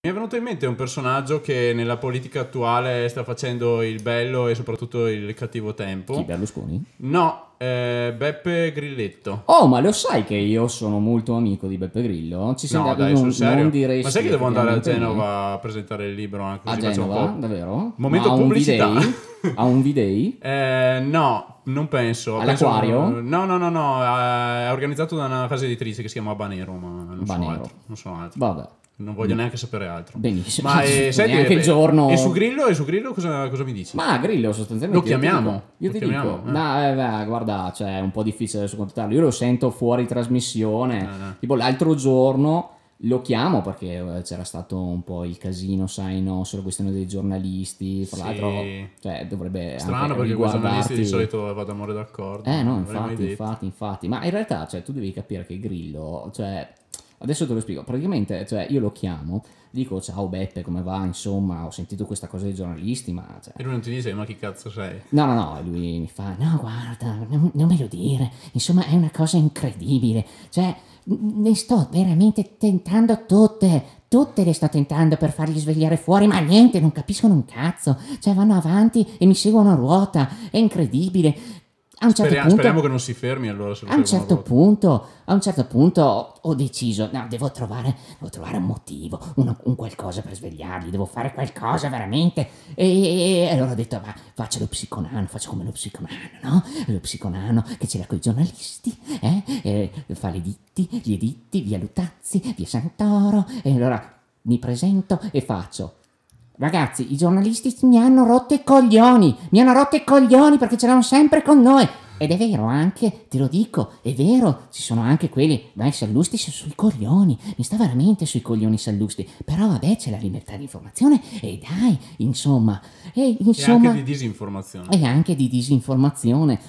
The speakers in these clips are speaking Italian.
Mi è venuto in mente un personaggio che nella politica attuale sta facendo il bello e soprattutto il cattivo tempo. Chi Berlusconi? No, eh, Beppe Grilletto. Oh, ma lo sai che io sono molto amico di Beppe Grillo? Ci siamo no, dai, non, sul serio. Non ma sai che devo andare a Genova a presentare il libro anche eh, così a Genova, un po'... davvero? Momento ma pubblicità. a un V-Day? eh, no, non penso. All'acquario? Penso, no, no, no, no, eh, è organizzato da una casa editrice che si chiama Banero, ma non Banero. so altro. Non so altro. Vabbè. Non voglio neanche sapere altro. Benissimo. Ma eh, senti, neanche il giorno. E su Grillo, e su Grillo cosa, cosa mi dici? Ma Grillo sostanzialmente. Lo chiamiamo. Io ti dico, io ti dico. Eh. No, eh, guarda, cioè, è un po' difficile adesso contattarlo. Io lo sento fuori trasmissione. Ah, tipo l'altro giorno lo chiamo perché eh, c'era stato un po' il casino, sai, no, sulla questione dei giornalisti. Tra sì. l'altro, cioè, dovrebbe strano perché con i giornalisti di solito vado amore d'accordo. Eh, no, infatti, infatti, infatti, infatti. Ma in realtà, cioè, tu devi capire che Grillo, cioè Adesso te lo spiego. Praticamente, cioè, io lo chiamo, dico ciao Beppe, come va? Insomma, ho sentito questa cosa dei giornalisti, ma... Cioè... E lui non ti dice, ma chi cazzo sei? No, no, no, lui mi fa, no, guarda, non, non me lo dire. Insomma, è una cosa incredibile. Cioè, ne sto veramente tentando tutte. Tutte le sto tentando per fargli svegliare fuori, ma niente, non capiscono un cazzo. Cioè, vanno avanti e mi seguono a ruota. È incredibile. A un certo Speria- punto, speriamo che non si fermi allora. a, un certo punto, a un certo punto ho, deciso, no, devo trovare, devo trovare un motivo, un, un, qualcosa per svegliarli, devo fare qualcosa veramente. E, e allora ho detto, ma faccio lo psiconano, faccio come lo psiconano, no? Lo psiconano che c'era con i giornalisti, eh? E fa le ditti, gli editti, via Lutazzi, via Santoro. E allora mi presento e faccio Ragazzi, i giornalisti mi hanno rotto i coglioni, mi hanno rotto i coglioni perché ce l'hanno sempre con noi. Ed è vero anche, te lo dico, è vero, ci sono anche quelli, dai Sallusti sui coglioni, mi sta veramente sui coglioni Sallusti, però vabbè c'è la libertà di informazione e dai, insomma, e insomma... E anche di disinformazione. E anche di disinformazione.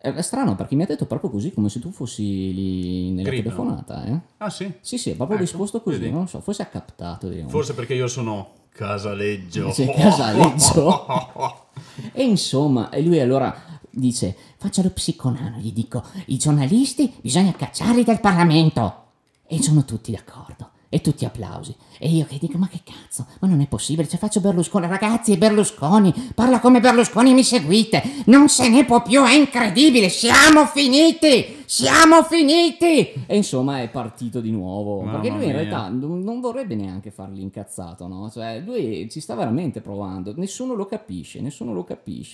Eh, è strano perché mi ha detto proprio così, come se tu fossi lì nella Gripno. telefonata. Eh? Ah sì? Sì, sì, è proprio ecco, risposto così, vedi. non so, forse ha captato. Forse perché io sono Casaleggio. Dice, Casaleggio. e insomma, lui allora dice, faccio lo psiconano, gli dico, i giornalisti bisogna cacciarli dal Parlamento. E sono tutti d'accordo. E tutti applausi. E io che dico, ma che cazzo, ma non è possibile, cioè faccio Berlusconi, ragazzi, Berlusconi, parla come Berlusconi, mi seguite, non se ne può più, è incredibile, siamo finiti, siamo finiti! E insomma è partito di nuovo, Mamma perché lui in mia. realtà non vorrebbe neanche farli incazzato, no? Cioè lui ci sta veramente provando, nessuno lo capisce, nessuno lo capisce.